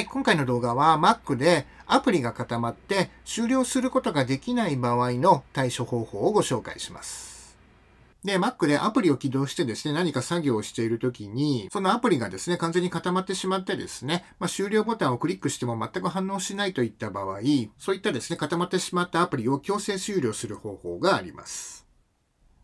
はい、今回の動画は Mac でアプリが固まって終了することができない場合の対処方法をご紹介します。で、Mac でアプリを起動してですね、何か作業をしているときに、そのアプリがですね、完全に固まってしまってですね、まあ、終了ボタンをクリックしても全く反応しないといった場合、そういったですね、固まってしまったアプリを強制終了する方法があります。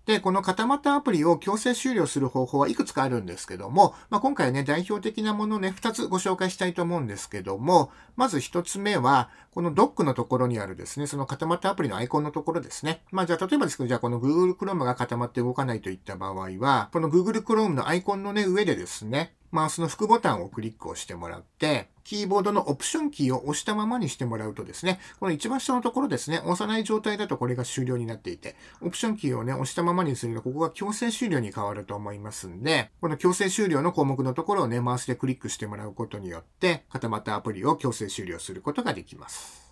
で、この固まったアプリを強制終了する方法はいくつかあるんですけども、まあ、今回ね、代表的なものね、2つご紹介したいと思うんですけども、まず1つ目は、このドックのところにあるですね、その固まったアプリのアイコンのところですね。まあ、じゃあ、例えばですけど、じゃあこの Google Chrome が固まって動かないといった場合は、この Google Chrome のアイコンのね、上でですね、マウスの副ボタンをクリックをしてもらって、キーボードのオプションキーを押したままにしてもらうとですね、この一番下のところですね、押さない状態だとこれが終了になっていて、オプションキーをね、押したままにすると、ここが強制終了に変わると思いますんで、この強制終了の項目のところをね、マウスでクリックしてもらうことによって、固まったアプリを強制終了することができます。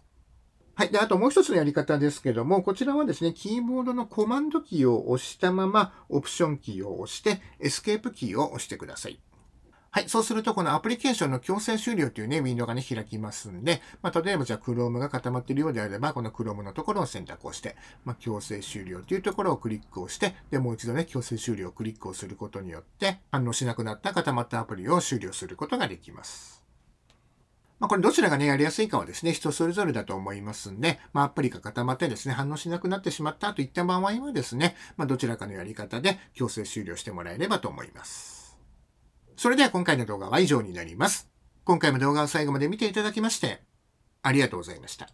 はい。で、あともう一つのやり方ですけども、こちらはですね、キーボードのコマンドキーを押したまま、オプションキーを押して、エスケープキーを押してください。はい。そうすると、このアプリケーションの強制終了というね、ウィンドウがね、開きますんで、まあ、例えばじゃあ Chrome が固まっているようであれば、この Chrome のところを選択をして、まあ、強制終了というところをクリックをして、で、もう一度ね、強制終了をクリックをすることによって、反応しなくなった固まったアプリを終了することができます。まあ、これどちらがね、やりやすいかはですね、人それぞれだと思いますんで、まあ、アプリが固まってですね、反応しなくなってしまったといった場合はですね、まあ、どちらかのやり方で強制終了してもらえればと思います。それでは今回の動画は以上になります。今回も動画を最後まで見ていただきまして、ありがとうございました。